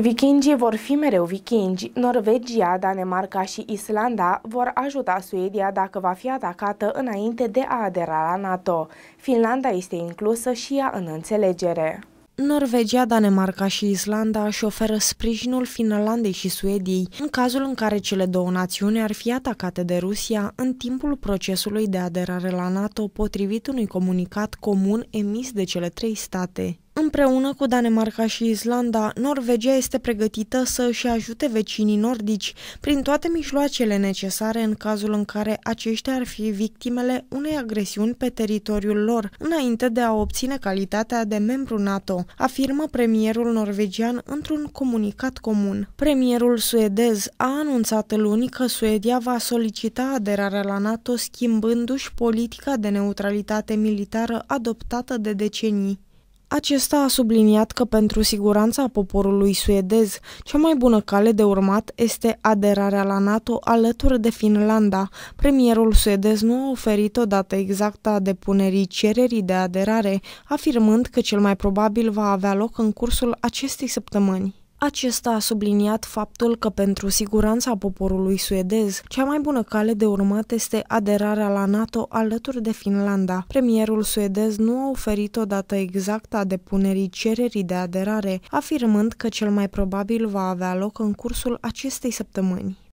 Vikingii vor fi mereu vikingi. Norvegia, Danemarca și Islanda vor ajuta Suedia dacă va fi atacată înainte de a adera la NATO. Finlanda este inclusă și ea în înțelegere. Norvegia, Danemarca și Islanda își oferă sprijinul Finlandei și Suediei în cazul în care cele două națiuni ar fi atacate de Rusia în timpul procesului de aderare la NATO potrivit unui comunicat comun emis de cele trei state. Împreună cu Danemarca și Islanda, Norvegia este pregătită să își ajute vecinii nordici prin toate mijloacele necesare în cazul în care aceștia ar fi victimele unei agresiuni pe teritoriul lor, înainte de a obține calitatea de membru NATO, afirmă premierul norvegian într-un comunicat comun. Premierul suedez a anunțat luni că Suedia va solicita aderarea la NATO schimbându-și politica de neutralitate militară adoptată de decenii. Acesta a subliniat că pentru siguranța poporului suedez, cea mai bună cale de urmat este aderarea la NATO alături de Finlanda. Premierul suedez nu a oferit o dată exactă a depunerii cererii de aderare, afirmând că cel mai probabil va avea loc în cursul acestei săptămâni. Acesta a subliniat faptul că pentru siguranța poporului suedez, cea mai bună cale de urmat este aderarea la NATO alături de Finlanda. Premierul suedez nu a oferit o dată exactă a depunerii cererii de aderare, afirmând că cel mai probabil va avea loc în cursul acestei săptămâni.